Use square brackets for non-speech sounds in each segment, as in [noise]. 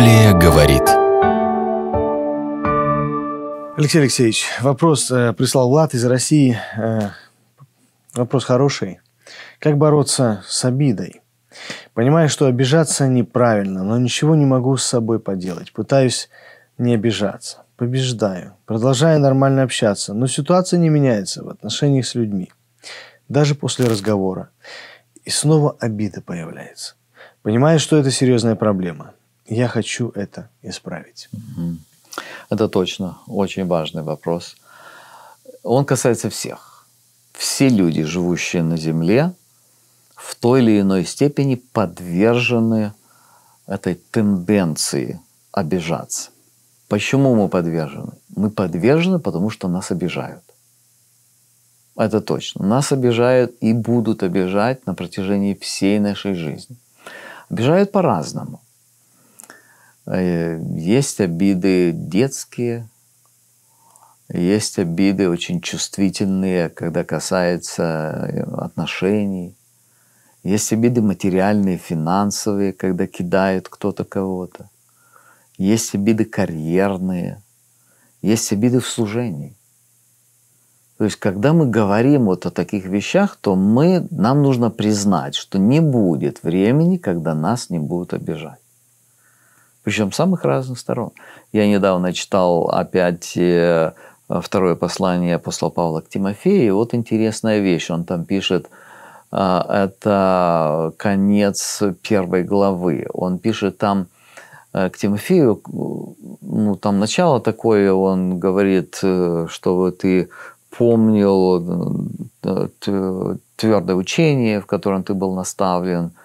Библия говорит. Алексей Алексеевич, вопрос э, прислал Влад из России. Э, вопрос хороший. Как бороться с обидой? Понимаю, что обижаться неправильно, но ничего не могу с собой поделать. Пытаюсь не обижаться. Побеждаю. Продолжаю нормально общаться, но ситуация не меняется в отношениях с людьми. Даже после разговора. И снова обида появляется. Понимаю, что это серьезная проблема я хочу это исправить. Это точно очень важный вопрос. Он касается всех. Все люди, живущие на Земле, в той или иной степени подвержены этой тенденции обижаться. Почему мы подвержены? Мы подвержены, потому что нас обижают. Это точно. Нас обижают и будут обижать на протяжении всей нашей жизни. Обижают по-разному. Э, есть обиды детские, есть обиды очень чувствительные, когда касается э, отношений. Есть обиды материальные, финансовые, когда кидает кто-то кого-то. Есть обиды карьерные. Есть обиды в служении. То есть, когда мы говорим вот о таких вещах, то мы, нам нужно признать, что не будет времени, когда нас не будут обижать причем самых разных сторон. Я недавно читал опять э, второе послание апостола Павла к Тимофею, и вот интересная вещь, он там пишет, а, это конец первой главы, он пишет там э, к Тимофею, ну там начало такое, он говорит, э, что ты помнил твердое учение, в котором ты был наставлен –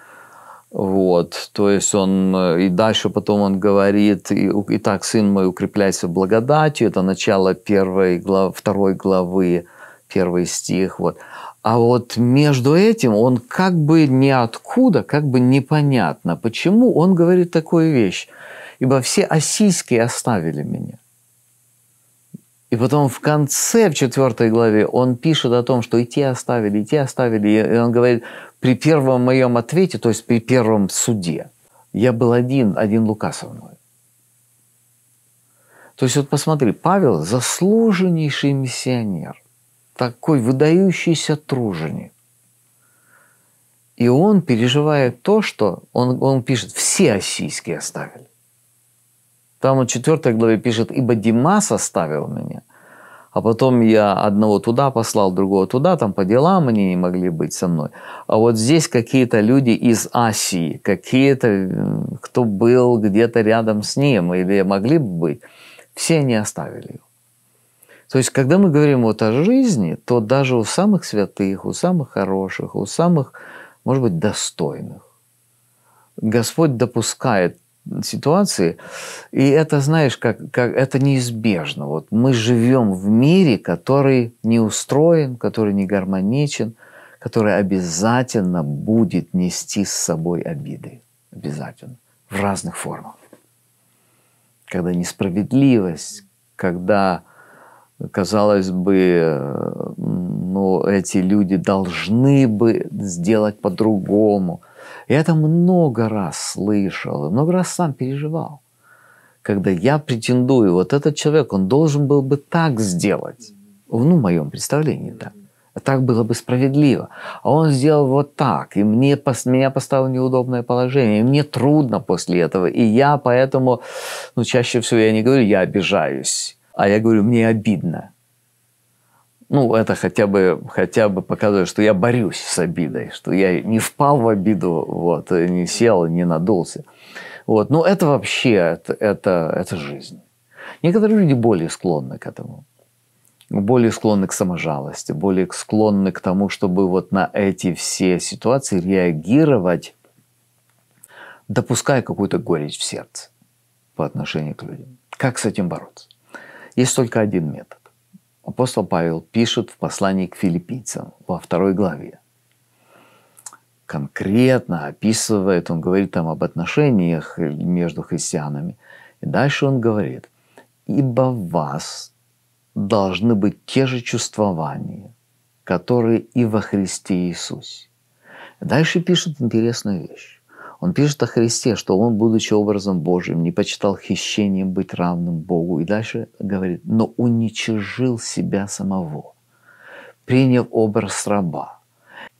вот, то есть он, э, и дальше потом он говорит, и так сын мой, укрепляйся благодатью», это начало первой глав, второй главы, первый стих, вот. А вот между этим он как бы ниоткуда, как бы непонятно, почему он говорит такую вещь. «Ибо все осийские оставили меня». И потом в конце, в четвертой главе, он пишет о том, что и те оставили, и те оставили. И он говорит, при первом моем ответе, то есть при первом суде, я был один, один Лука со мной. То есть вот посмотри, Павел заслуженнейший миссионер, такой выдающийся труженик. И он переживает то, что он, он пишет, все осийские оставили. Там в 4 главе пишет, «Ибо Димас оставил меня, а потом я одного туда послал, другого туда, там по делам они не могли быть со мной. А вот здесь какие-то люди из Асии, какие-то, кто был где-то рядом с ним или могли бы быть, все они оставили его. То есть, когда мы говорим вот о жизни, то даже у самых святых, у самых хороших, у самых, может быть, достойных, Господь допускает ситуации. И это, знаешь, как, как это неизбежно. Вот мы живем в мире, который не устроен, который не гармоничен, который обязательно будет нести с собой обиды. Обязательно. В разных формах. Когда несправедливость, когда, казалось бы, э, ну, эти люди должны бы сделать по-другому – я это много раз слышал, много раз сам переживал. Когда я претендую, вот этот человек, он должен был бы так сделать. Ну, в моем представлении да, Так было бы справедливо. А он сделал вот так, и мне, меня поставило неудобное положение, и мне трудно после этого. И я поэтому, ну, чаще всего я не говорю, я обижаюсь, а я говорю, мне обидно ну, это хотя бы, хотя бы показывает, что я борюсь с обидой, что я не впал в обиду, вот, не сел, не надулся. Вот. Но ну, это вообще, это, это, это жизнь. Некоторые люди более склонны к этому. Более склонны к саможалости, более склонны к тому, чтобы вот на эти все ситуации реагировать, допуская какую-то горечь в сердце по отношению к людям. Как с этим бороться? Есть только один метод апостол Павел пишет в послании к филиппийцам во второй главе. Конкретно описывает, он говорит там об отношениях между христианами. И дальше он говорит, ибо в вас должны быть те же чувствования, которые и во Христе Иисусе. Дальше пишет интересную вещь он пишет о Христе, что он, будучи образом Божьим, не почитал хищением быть равным Богу. И дальше говорит, но уничижил себя самого, приняв образ раба.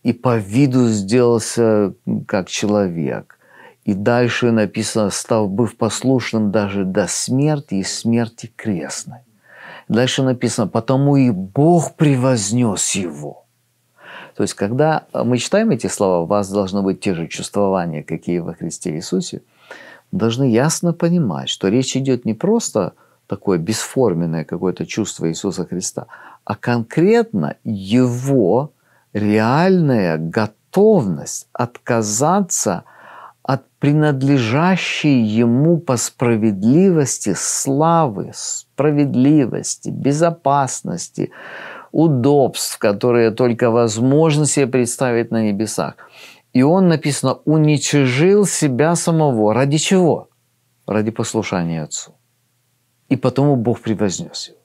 И по виду сделался как человек. И дальше написано, став быв послушным даже до смерти и смерти крестной. Дальше написано, потому и Бог превознес его – то есть, когда э, мы читаем эти слова, у вас должно быть те же чувствования, какие во Христе Иисусе, должны ясно понимать, что речь идет не просто такое бесформенное какое-то чувство Иисуса Христа, а конкретно Его реальная готовность отказаться от принадлежащей Ему по справедливости славы, справедливости, безопасности, удобств, которые только возможно себе представить на небесах. И он, написано, уничижил себя самого. Ради чего? Ради послушания Отцу. И потому Бог превознес его.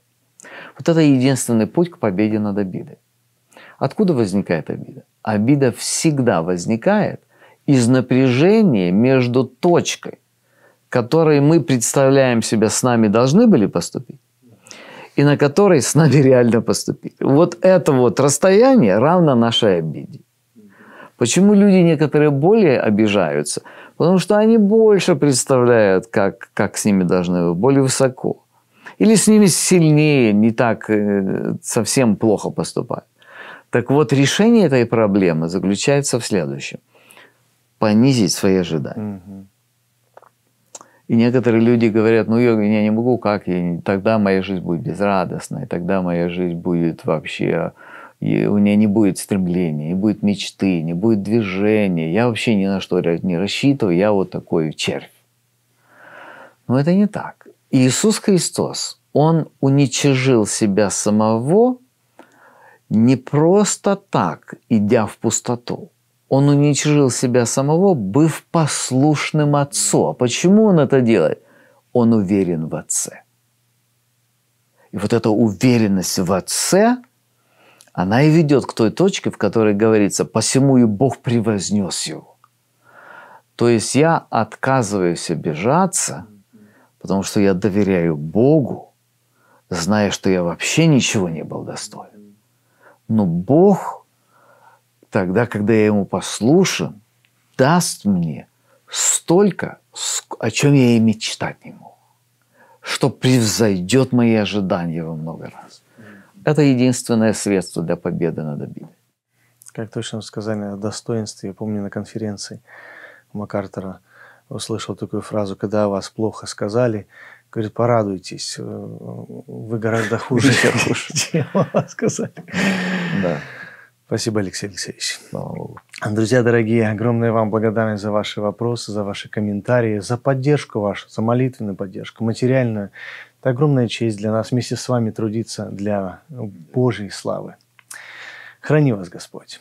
Вот это единственный путь к победе над обидой. Откуда возникает обида? Обида всегда возникает из напряжения между точкой, которой мы представляем себя, с нами должны были поступить, и на которой с нами реально поступить. Вот это вот расстояние равно нашей обиде. Почему люди некоторые более обижаются? Потому что они больше представляют, как, как с ними должны быть, более высоко. Или с ними сильнее, не так э, совсем плохо поступают. Так вот, решение этой проблемы заключается в следующем. Понизить свои ожидания. Угу. И некоторые люди говорят, ну я, я не могу, как я, тогда моя жизнь будет безрадостной, тогда моя жизнь будет вообще, и у меня не будет стремления, не будет мечты, не будет движения, я вообще ни на что не рассчитываю, я вот такой червь. Но это не так. Иисус Христос, Он уничижил себя самого не просто так, идя в пустоту он уничижил себя самого, быв послушным отцу. А почему он это делает? Он уверен в отце. И вот эта уверенность в отце, она и ведет к той точке, в которой говорится, посему и Бог превознес его. То есть я отказываюсь обижаться, потому что я доверяю Богу, зная, что я вообще ничего не был достоин. Но Бог тогда, когда я ему послушен, даст мне столько, о чем я и мечтать не мог, что превзойдет мои ожидания во много раз. Это единственное средство для победы над обидой. Как точно сказали о достоинстве, я помню на конференции Макартера услышал такую фразу, когда о вас плохо сказали, говорит, порадуйтесь, э, вы гораздо [laughs] хуже, чем [laughs] вас сказали. Да. Спасибо, Алексей Алексеевич. Друзья дорогие, огромная вам благодарность за ваши вопросы, за ваши комментарии, за поддержку вашу, за молитвенную поддержку, материальную. Это огромная честь для нас вместе с вами трудиться для Божьей славы. Храни вас Господь.